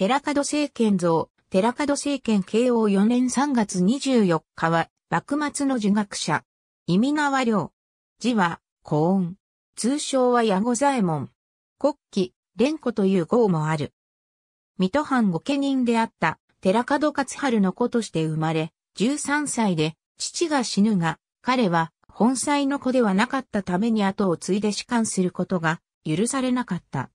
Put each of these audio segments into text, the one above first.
寺門政権像、寺門政権慶応4年3月24日は、幕末の儒学者。意味川良。字は、幸音。通称は矢後左衛門。国旗、蓮子という号もある。水戸藩御家人であった、寺門勝春の子として生まれ、13歳で、父が死ぬが、彼は、本妻の子ではなかったために後を継いで仕官することが許されなかった。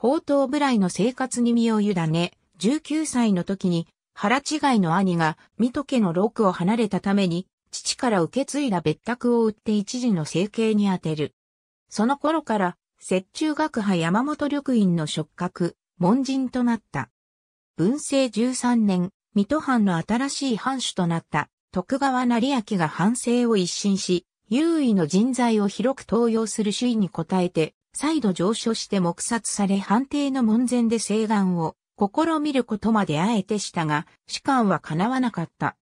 宝刀部来の生活に身を委ね、19歳の時に腹違いの兄が水戸家のロクを離れたために、父から受け継いだ別宅を売って一時の生計に充てる。その頃から、雪中学派山本緑院の触覚、門人となった。文政13年、水戸藩の新しい藩主となった徳川成明が藩政を一新し、優位の人材を広く登用する主意に応えて、再度上書して黙殺され判定の門前で請願を試みることまであえてしたが、士官は叶わなかった。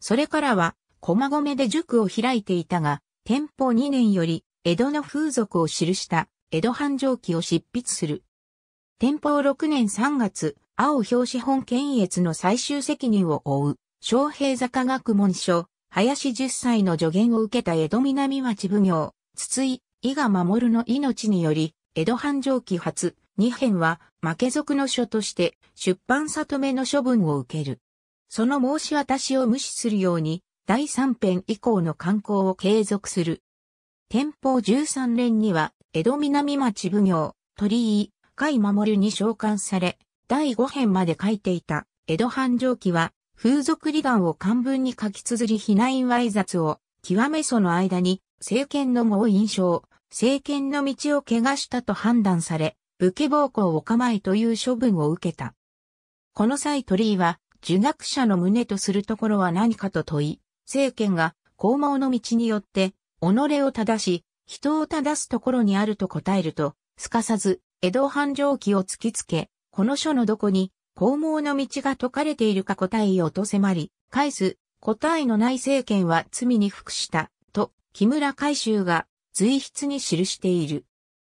それからは、駒込で塾を開いていたが、天保2年より、江戸の風俗を記した、江戸繁盛記を執筆する。天保6年3月、青表紙本検閲の最終責任を負う、昌平坂学問所、林十歳の助言を受けた江戸南町奉行、筒井伊賀守の命により、江戸繁盛期初、二編は負け族の書として出版里目の処分を受ける。その申し渡しを無視するように、第三編以降の刊行を継続する。天保十三年には、江戸南町奉行、鳥居、甲斐守に召喚され、第五編まで書いていた、江戸繁盛期は、風俗離願を漢文に書き綴り避難挨雑を、極めその間に、政権の合印象、政権の道を汚したと判断され、武家暴行を構えという処分を受けた。この際鳥居は、儒学者の胸とするところは何かと問い、政権が公毛の道によって、己を正し、人を正すところにあると答えると、すかさず、江戸繁盛期を突きつけ、この書のどこに、公毛の道が解かれているか答えようと迫り、返す、答えのない政権は罪に服した、と、木村海舟が随筆に記している。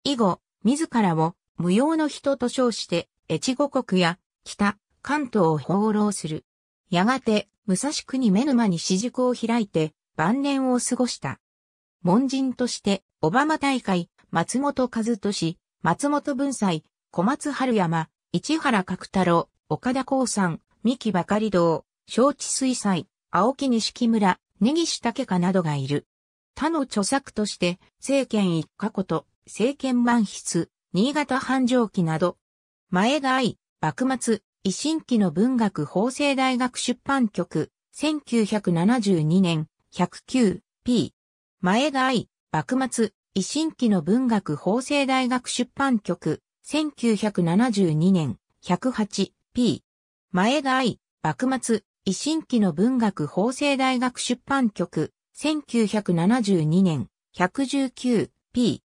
以後、自らを無用の人と称して、越後国や北、関東を放浪する。やがて、武蔵国目沼に私塾を開いて、晩年を過ごした。門人として、小浜大会、松本和俊、松本文斎、小松春山、市原角太郎、岡田孝さん、三木ばかり堂、小地水彩、青木錦村、根岸武香などがいる。他の著作として、政権一過こと、政権万筆、新潟繁盛期など、前代、幕末、維新期の文学法政大学出版局、1972年、109p。前代、幕末、維新期の文学法政大学出版局、1972年、108p。前代、幕末、維新期の文学法政大学出版局、1972年 119p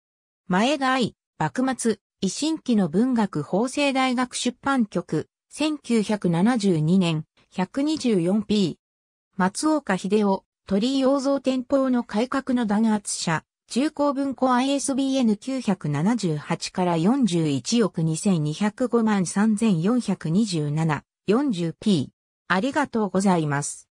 前愛、幕末維新期の文学法政大学出版局1972年 124p 松岡秀夫鳥居洋蔵店舗の改革の弾圧者中高文庫 ISBN 978から41億2205万3427 40p ありがとうございます。